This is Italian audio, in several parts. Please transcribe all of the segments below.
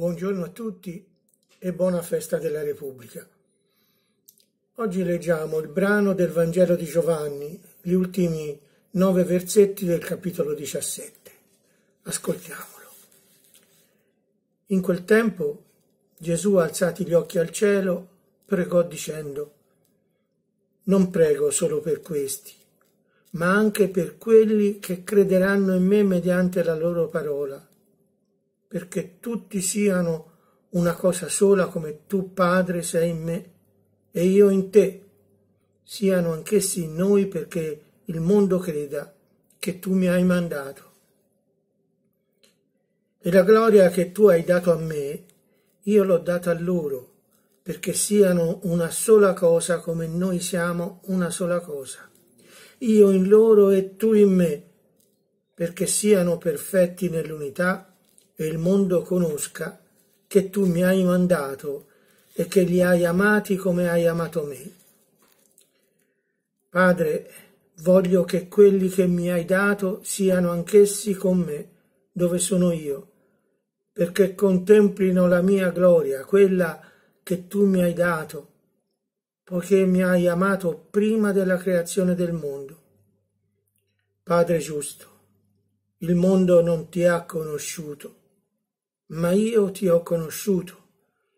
Buongiorno a tutti e buona festa della Repubblica. Oggi leggiamo il brano del Vangelo di Giovanni, gli ultimi nove versetti del capitolo 17. Ascoltiamolo. In quel tempo Gesù, alzati gli occhi al cielo, pregò dicendo, Non prego solo per questi, ma anche per quelli che crederanno in me mediante la loro parola perché tutti siano una cosa sola come tu, Padre, sei in me e io in te, siano anch'essi in noi perché il mondo creda che tu mi hai mandato. E la gloria che tu hai dato a me, io l'ho data a loro, perché siano una sola cosa come noi siamo una sola cosa. Io in loro e tu in me, perché siano perfetti nell'unità e il mondo conosca che tu mi hai mandato e che li hai amati come hai amato me. Padre, voglio che quelli che mi hai dato siano anch'essi con me, dove sono io, perché contemplino la mia gloria, quella che tu mi hai dato, poiché mi hai amato prima della creazione del mondo. Padre giusto, il mondo non ti ha conosciuto, ma io ti ho conosciuto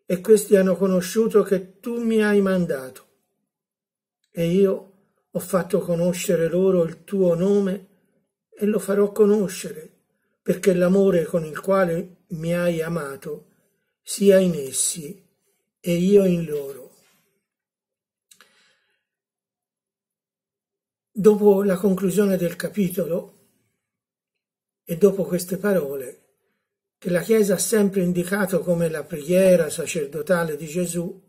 e questi hanno conosciuto che tu mi hai mandato. E io ho fatto conoscere loro il tuo nome e lo farò conoscere, perché l'amore con il quale mi hai amato sia in essi e io in loro. Dopo la conclusione del capitolo e dopo queste parole, che la Chiesa ha sempre indicato come la preghiera sacerdotale di Gesù,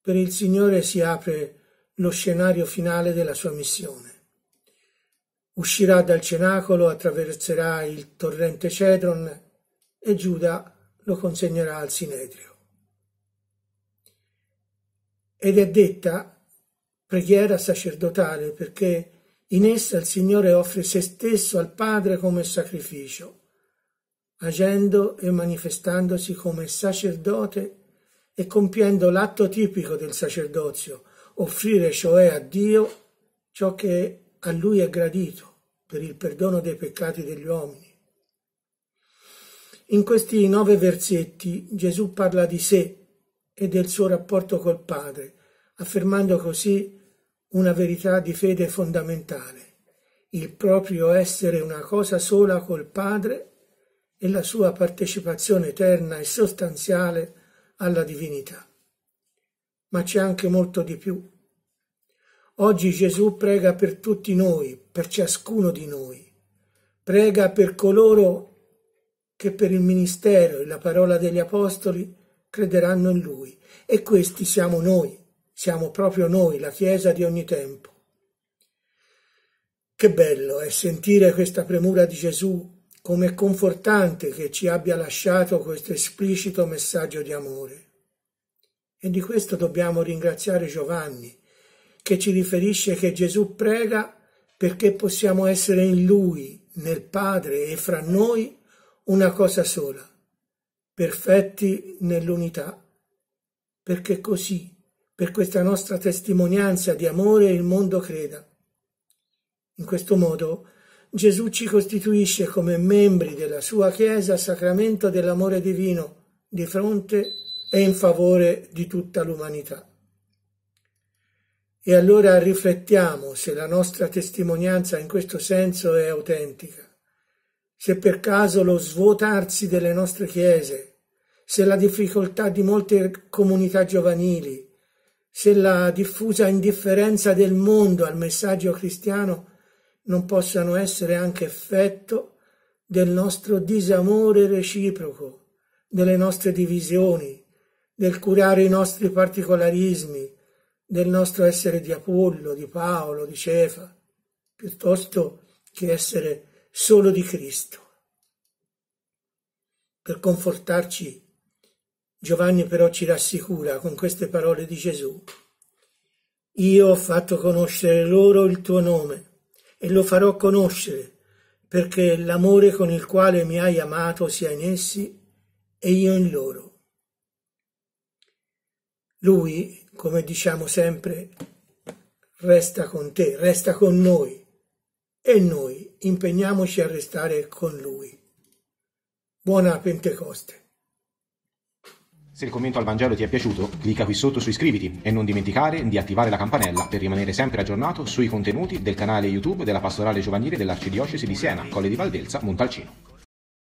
per il Signore si apre lo scenario finale della sua missione. Uscirà dal cenacolo, attraverserà il torrente Cedron e Giuda lo consegnerà al Sinedrio. Ed è detta preghiera sacerdotale perché in essa il Signore offre se stesso al Padre come sacrificio agendo e manifestandosi come sacerdote e compiendo l'atto tipico del sacerdozio, offrire cioè a Dio ciò che a lui è gradito per il perdono dei peccati degli uomini. In questi nove versetti Gesù parla di sé e del suo rapporto col Padre, affermando così una verità di fede fondamentale, il proprio essere una cosa sola col Padre e la sua partecipazione eterna e sostanziale alla divinità. Ma c'è anche molto di più. Oggi Gesù prega per tutti noi, per ciascuno di noi. Prega per coloro che per il ministero e la parola degli apostoli crederanno in lui. E questi siamo noi, siamo proprio noi, la Chiesa di ogni tempo. Che bello è eh, sentire questa premura di Gesù come confortante che ci abbia lasciato questo esplicito messaggio di amore. E di questo dobbiamo ringraziare Giovanni, che ci riferisce che Gesù prega perché possiamo essere in Lui, nel Padre e fra noi una cosa sola, perfetti nell'unità, perché così, per questa nostra testimonianza di amore, il mondo creda. In questo modo Gesù ci costituisce come membri della sua Chiesa sacramento dell'amore divino di fronte e in favore di tutta l'umanità. E allora riflettiamo se la nostra testimonianza in questo senso è autentica, se per caso lo svuotarsi delle nostre chiese, se la difficoltà di molte comunità giovanili, se la diffusa indifferenza del mondo al messaggio cristiano è non possano essere anche effetto del nostro disamore reciproco, delle nostre divisioni, del curare i nostri particolarismi, del nostro essere di Apollo, di Paolo, di Cefa, piuttosto che essere solo di Cristo. Per confortarci, Giovanni però ci rassicura con queste parole di Gesù. Io ho fatto conoscere loro il tuo nome e lo farò conoscere, perché l'amore con il quale mi hai amato sia in essi e io in loro. Lui, come diciamo sempre, resta con te, resta con noi e noi impegniamoci a restare con lui. Buona Pentecoste. Se il commento al Vangelo ti è piaciuto, clicca qui sotto su iscriviti e non dimenticare di attivare la campanella per rimanere sempre aggiornato sui contenuti del canale YouTube della Pastorale Giovanile dell'Arcidiocesi di Siena, Colle di Valdelsa, Montalcino.